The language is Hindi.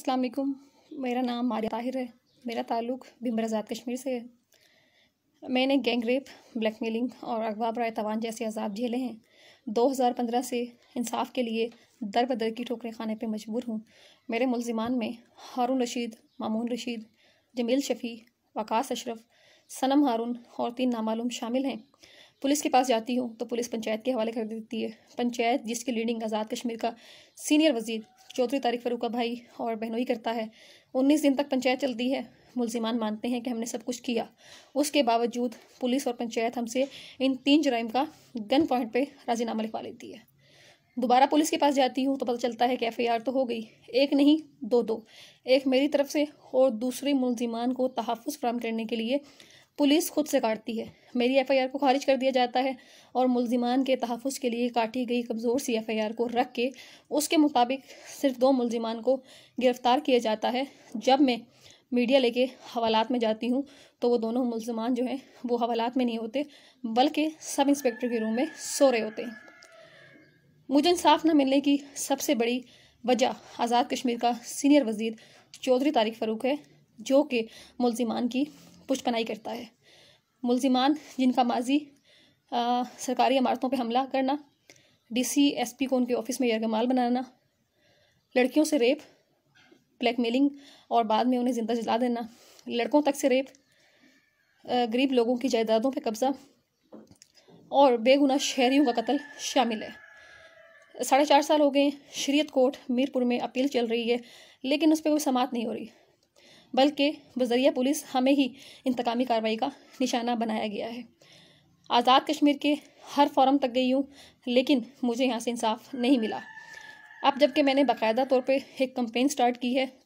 अस्सलाम वालेकुम मेरा नाम मारिया ताहिर है मेरा ताल्लुक आज़ाद कश्मीर से है मैंने गैंग रेप ब्लैकमेलिंग और अगवा बराय तवान जैसे अजाब झेले हैं 2015 से इंसाफ के लिए दर बदर की ठोकरें खाने पर मजबूर हूँ मेरे मुलजिमान में हारून रशीद मामून रशीद जमील शफ़ी वकास अशरफ सनम हारून और तीन नामालूम शामिल हैं पुलिस के पास जाती हूँ तो पुलिस पंचायत के हवाले कर देती है पंचायत जिसकी लीडिंग आज़ाद कश्मीर का सीनियर वजीर चौधरी तारिक फरूका भाई और बहनोई करता है उन्नीस दिन तक पंचायत चलती है मुलजिमान मानते हैं कि हमने सब कुछ किया उसके बावजूद पुलिस और पंचायत हमसे इन तीन जराइम का गन पॉइंट पर राजीनामा लिखवा लेती है दोबारा पुलिस के पास जाती हूँ तो पता चलता है कि एफ तो हो गई एक नहीं दो दो एक मेरी तरफ से और दूसरे मुलजिमान को तहफ़ फ्राहम करने के लिए पुलिस खुद से काटती है मेरी एफआईआर को खारिज कर दिया जाता है और मुलजिमान के तहफ़ के लिए काटी गई कमज़ोर सी एफआईआर को रख के उसके मुताबिक सिर्फ दो मुलजिमान को गिरफ़्तार किया जाता है जब मैं मीडिया लेके हवालात में जाती हूँ तो वो दोनों मुलजमान जो हैं वो हवालात में नहीं होते बल्कि सब इंस्पेक्टर के रूम में सो रहे होते हैं मुझे इंसाफ न मिलने की सबसे बड़ी वजह आज़ाद कश्मीर का सीनियर वजीर चौधरी तारिक फ़रूक है जो कि मुलजिमान की पुष्टपनाई करता है मुलजिमान जिनका माजी आ, सरकारी इमारतों पर हमला करना डीसी एसपी को उनके ऑफिस में यरगमाल बनाना लड़कियों से रेप ब्लैकमेलिंग और बाद में उन्हें ज़िंदा जला देना लड़कों तक से रेप गरीब लोगों की जायदादों पर कब्ज़ा और बेगुनाह शहरीों का कत्ल शामिल है साढ़े चार साल हो गए शरीयत कोर्ट मीरपुर में अपील चल रही है लेकिन उस पर कोई समात नहीं हो रही बल्कि बजरिया पुलिस हमें ही इंतकामी कार्रवाई का निशाना बनाया गया है आज़ाद कश्मीर के हर फॉरम तक गई हूँ लेकिन मुझे यहाँ से इंसाफ नहीं मिला अब जबकि मैंने बाकायदा तौर पे एक कंपेन स्टार्ट की है